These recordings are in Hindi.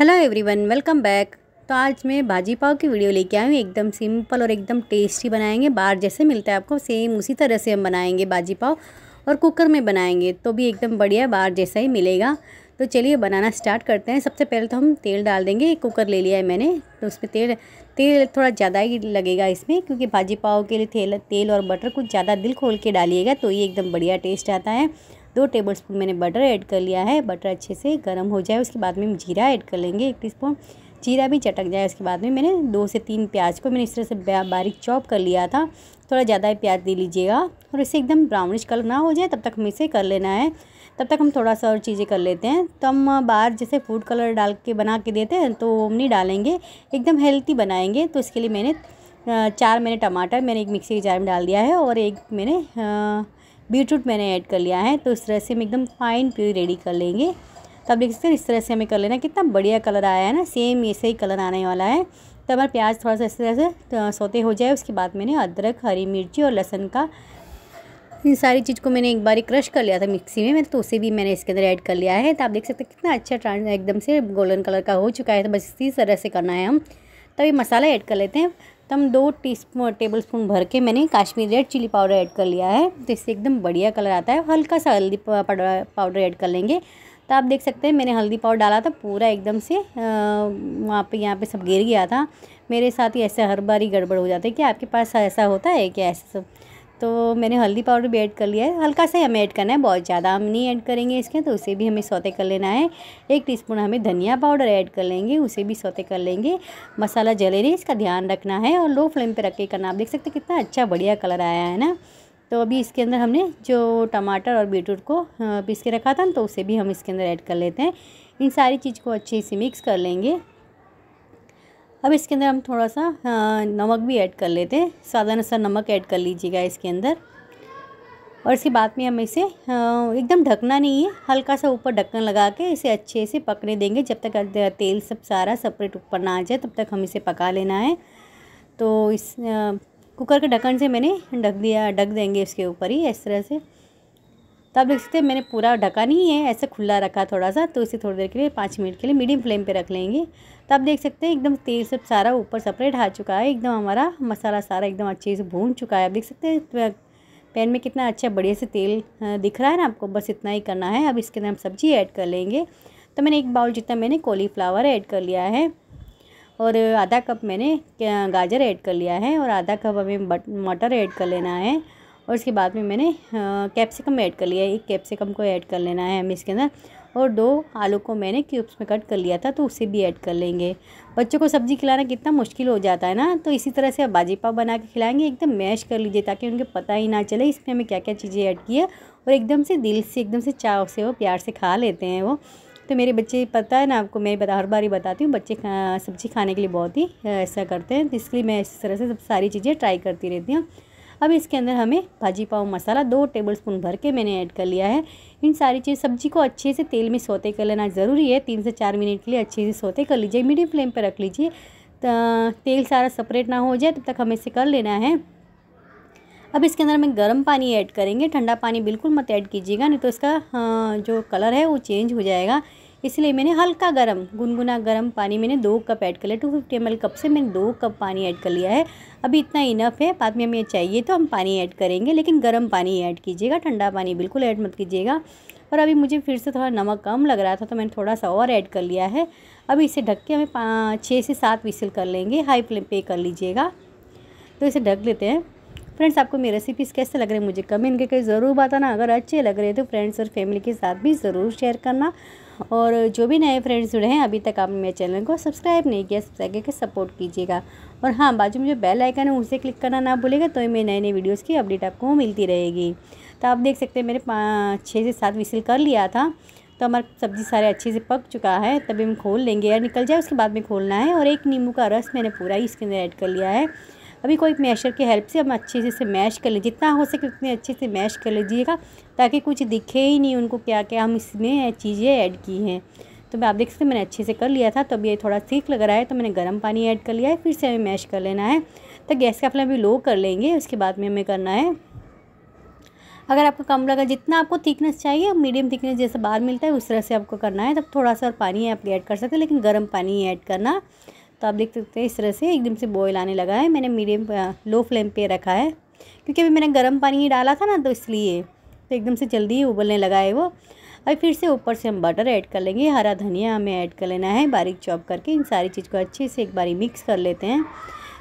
हेलो एवरीवन वेलकम बैक तो आज मैं भाजी पाव की वीडियो लेके आई हूँ एकदम सिंपल और एकदम टेस्टी बनाएंगे बाहर जैसे मिलता है आपको सेम उसी तरह से हम बनाएंगे भाजी पाव और कुकर में बनाएंगे तो भी एकदम बढ़िया बाहर जैसा ही मिलेगा तो चलिए बनाना स्टार्ट करते हैं सबसे पहले तो हम तेल डाल देंगे कुकर ले लिया है मैंने तो उसमें तेल तेल थोड़ा ज़्यादा ही लगेगा इसमें क्योंकि भाजी पाव के लिए तेल तेल और बटर कुछ ज़्यादा दिल खोल के डालिएगा तो ये एकदम बढ़िया टेस्ट आता है दो टेबल स्पून मैंने बटर ऐड कर लिया है बटर अच्छे से गर्म हो जाए उसके बाद में हम जीरा ऐड कर लेंगे एक टी स्पून जीरा भी चटक जाए उसके बाद में मैंने दो से तीन प्याज को मैंने इस तरह से बारीक चॉप कर लिया था थोड़ा ज़्यादा ही प्याज दे लीजिएगा और इसे एकदम ब्राउनिश कलर ना हो जाए तब तक हमें इसे कर लेना है तब तक हम थोड़ा सा और चीज़ें कर लेते हैं तो हम बाहर जैसे फूड कलर डाल के बना के देते हैं तो हम नहीं डालेंगे एकदम हेल्थी बनाएंगे तो इसके लिए मैंने चार मैंने टमाटर मैंने एक मिक्सी के जार में डाल दिया है और एक मैंने बीटरूट मैंने ऐड कर लिया है तो इस तरह से हम एकदम फाइन प्यूरी रेडी कर लेंगे तो आप देख सकते हैं इस तरह से हमें कर लेना कितना बढ़िया कलर आया है ना सेम ऐसे ही कलर आने वाला है तो हमारा प्याज थोड़ा सा इस तरह से सोते हो जाए उसके बाद मैंने अदरक हरी मिर्ची और लहसुन का इन सारी चीज़ को मैंने एक बार क्रश कर लिया था मिक्सी में तो उसे भी मैंने इसके अंदर ऐड कर लिया है तो आप देख सकते हैं कितना अच्छा ट्रांस एकदम से गोल्डन कलर का हो चुका है तो बस इसी तरह से करना है हम तब तो ये मसाला ऐड कर लेते हैं एकदम दो टी टेबल स्पून भर के मैंने Kashmiri red chilli powder add कर लिया है तो इससे एकदम बढ़िया कलर आता है हल्का सा हल्दी पाउडर ऐड कर लेंगे तो आप देख सकते हैं मैंने हल्दी पाउडर डाला था पूरा एकदम से वहाँ पे यहाँ पे सब गिर गया था मेरे साथ ही ऐसे हर बार ही गड़बड़ हो जाते है कि आपके पास ऐसा होता है कि ऐसा सब तो मैंने हल्दी पाउडर भी ऐड कर लिया है हल्का सा हमें ऐड करना है बहुत ज़्यादा हम नहीं ऐड करेंगे इसके तो उसे भी हमें सौते कर लेना है एक टीस्पून हमें धनिया पाउडर ऐड कर लेंगे उसे भी सौते कर लेंगे मसाला जले नहीं इसका ध्यान रखना है और लो फ्लेम पर रख के करना आप देख सकते कितना अच्छा बढ़िया कलर आया है ना तो अभी इसके अंदर हमने जो टमाटर और बीटरूट को पीस के रखा था तो उसे भी हम इसके अंदर ऐड कर लेते हैं इन सारी चीज़ को अच्छे से मिक्स कर लेंगे अब इसके अंदर हम थोड़ा सा हाँ, नमक भी ऐड कर लेते हैं साधारण सा नमक ऐड कर लीजिएगा इसके अंदर और इसके बाद में हम इसे हाँ, एकदम ढकना नहीं है हल्का सा ऊपर ढक्कन लगा के इसे अच्छे से पकने देंगे जब तक तेल सब सारा सेपरेट ऊपर ना आ जाए तब तक हम इसे पका लेना है तो इस हाँ, कुकर के ढक्कन से मैंने ढक दिया ढक देंगे इसके ऊपर ही इस तरह से तो आप देख सकते हैं मैंने पूरा ढका नहीं है ऐसे खुला रखा थोड़ा सा तो इसे थोड़ी देर के लिए पाँच मिनट के लिए मीडियम फ्लेम पे रख लेंगे तो आप देख सकते हैं एकदम तेल सब सारा ऊपर सेपरेट आ चुका है एकदम हमारा मसाला सारा एकदम अच्छे से भून चुका है आप देख सकते हैं पैन में कितना अच्छा बढ़िया से तेल दिख रहा है ना आपको बस इतना ही करना है अब इसके अंदर हम सब्ज़ी ऐड कर लेंगे तो मैंने एक बाउल जितना मैंने कॉलीफ्लावर ऐड कर लिया है और आधा कप मैंने गाजर ऐड कर लिया है और आधा कप हमें मटर ऐड कर लेना है और इसके बाद में मैंने कैप्सिकम ऐड कर लिया एक कैप्सिकम को ऐड कर लेना है हमें इसके अंदर और दो आलू को मैंने क्यूब्स में कट कर लिया था तो उसे भी ऐड कर लेंगे बच्चों को सब्ज़ी खिलाना कितना मुश्किल हो जाता है ना तो इसी तरह से आप पाव बना के खिलाएंगे एकदम मैश कर लीजिए ताकि उनके पता ही ना चले इसमें हमें क्या क्या चीज़ें ऐड की है और एकदम से दिल से एकदम से चाव से वो प्यार से खा लेते हैं वो तो मेरे बच्चे पता है ना आपको मैं बता हर बार ही बताती हूँ बच्चे सब्ज़ी खाने के लिए बहुत ही ऐसा करते हैं तो इसलिए मैं इस तरह से सब सारी चीज़ें ट्राई करती रहती हूँ अब इसके अंदर हमें भाजी पाव मसाला दो टेबल स्पून भर के मैंने ऐड कर लिया है इन सारी चीज़ सब्जी को अच्छे से तेल में सोते कर लेना ज़रूरी है तीन से चार मिनट के लिए अच्छे से सोते कर लीजिए मीडियम फ्लेम पर रख लीजिए तेल सारा सेपरेट ना हो जाए तब तक हमें इसे कर लेना है अब इसके अंदर हमें गर्म पानी ऐड करेंगे ठंडा पानी बिल्कुल मत ऐड कीजिएगा नहीं तो इसका हाँ, जो कलर है वो चेंज हो जाएगा इसलिए मैंने हल्का गर्म गुनगुना गर्म पानी मैंने दो कप ऐड कर लिया टू फिफ्टी एम कप से मैंने दो कप पानी ऐड कर लिया है अभी इतना इनफ है बाद में हमें चाहिए तो हम पानी ऐड करेंगे लेकिन गर्म पानी ऐड कीजिएगा ठंडा पानी बिल्कुल ऐड मत कीजिएगा और अभी मुझे फिर से थोड़ा नमक कम लग रहा था तो मैंने थोड़ा सा और ऐड कर लिया है अभी इसे ढक के हमें छः से सात विसल कर लेंगे हाई फ्लेम पे कर लीजिएगा तो इसे ढक लेते हैं फ्रेंड्स आपको मेरी रेसिपीज़ कैसे लग रही है मुझे कमेंट करके ज़रूर बताना अगर अच्छे लग रहे हैं तो फ्रेंड्स और फैमिली के साथ भी ज़रूर शेयर करना और जो भी नए फ्रेंड्स जुड़े हैं अभी तक आपने मेरे चैनल को सब्सक्राइब नहीं किया सब्सक्राइब करके सपोर्ट कीजिएगा और हाँ बाजू में जो बेल आइकन है उसे क्लिक करना ना भूलेगा तो मेरे नए नए वीडियोज़ की अपडेट आपको मिलती रहेगी तो आप देख सकते हैं मेरे पाँच छः से सात विसिल कर लिया था तो हमारा सब्ज़ी सारे अच्छे से पक चुका है तभी हम खोल लेंगे यार निकल जाए उसके बाद में खोलना है और एक नींबू का रस मैंने पूरा ही इसके अंदर ऐड कर लिया है अभी कोई मैशर की हेल्प से हम अच्छे से मैश कर लें जितना हो सके उतने अच्छे से मैश कर लीजिएगा ताकि कुछ दिखे ही नहीं उनको क्या क्या हम इसमें चीज़ें ऐड की हैं तो मैं आप देख सकते मैंने अच्छे से कर लिया था तो अब ये थोड़ा सीख लग रहा है तो मैंने गर्म पानी ऐड कर लिया है फिर से हमें मैश कर लेना है तो गैस का फ्लेम भी लो कर लेंगे उसके बाद में हमें करना है अगर आपको कम लगा जितना आपको थिकनेस चाहिए मीडियम थिकनेस जैसे बाहर मिलता है उस तरह से आपको करना है तब थोड़ा सा और पानी आप ऐड कर सकते हैं लेकिन गर्म पानी ऐड करना तो आप देख सकते हैं इस तरह से एकदम से बॉयल आने लगा है मैंने मीडियम लो फ्लेम पे रखा है क्योंकि अभी मैंने गर्म पानी ही डाला था ना तो इसलिए तो एकदम से जल्दी ही उबलने लगा है वो और फिर से ऊपर से हम बटर ऐड कर लेंगे हरा धनिया हमें ऐड कर लेना है बारीक चॉप करके इन सारी चीज़ को अच्छे से एक बारी मिक्स कर लेते हैं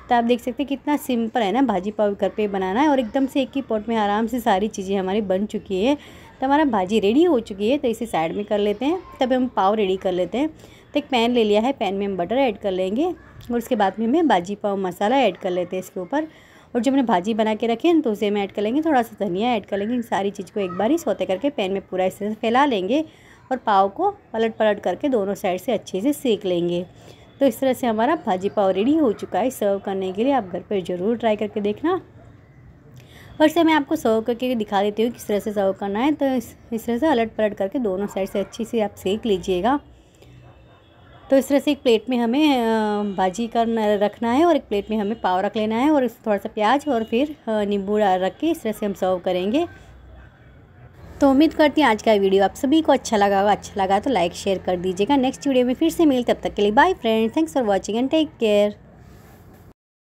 तो आप देख सकते हैं कितना सिंपल है ना भाजी पाव घर पे बनाना है और एकदम से एक ही पॉट में आराम से सारी चीज़ें हमारी बन चुकी है तो हमारा भाजी रेडी हो चुकी है तो इसे साइड में कर लेते हैं तब हम पाव रेडी कर लेते हैं तो एक पैन ले लिया है पैन में हम बटर ऐड कर लेंगे और उसके बाद में हमें भाजी पाव मसाला ऐड कर लेते हैं इसके ऊपर और जब हमने भाजी बना के रखे हैं तो उसे हम ऐड कर लेंगे थोड़ा सा धनिया ऐड कर लेंगे इन सारी चीज़ को एक बार ही सोते करके पैन में पूरा इस तरह से फैला लेंगे और पाव को पलट पलट करके दोनों साइड से अच्छे से सेक लेंगे तो इस तरह से हमारा भाजी पाव रेडी हो चुका है सर्व करने के लिए आप घर पर ज़रूर ट्राई करके देखना और से मैं आपको सर्व करके दिखा देती हूँ किस तरह से सर्व करना है तो इस तरह से अलट पलट करके दोनों साइड से अच्छे से आप सेक लीजिएगा तो इस तरह से एक प्लेट में हमें भाजी का रखना है और एक प्लेट में हमें पाव रख लेना है और थोड़ा सा प्याज और फिर नींबू रख के इस तरह से हम सर्व करेंगे तो उम्मीद करती हूँ आज का वीडियो आप सभी को अच्छा लगा होगा अच्छा लगा तो लाइक शेयर कर दीजिएगा नेक्स्ट वीडियो में फिर से मिलते तब तक के लिए bye friends thanks for watching and take care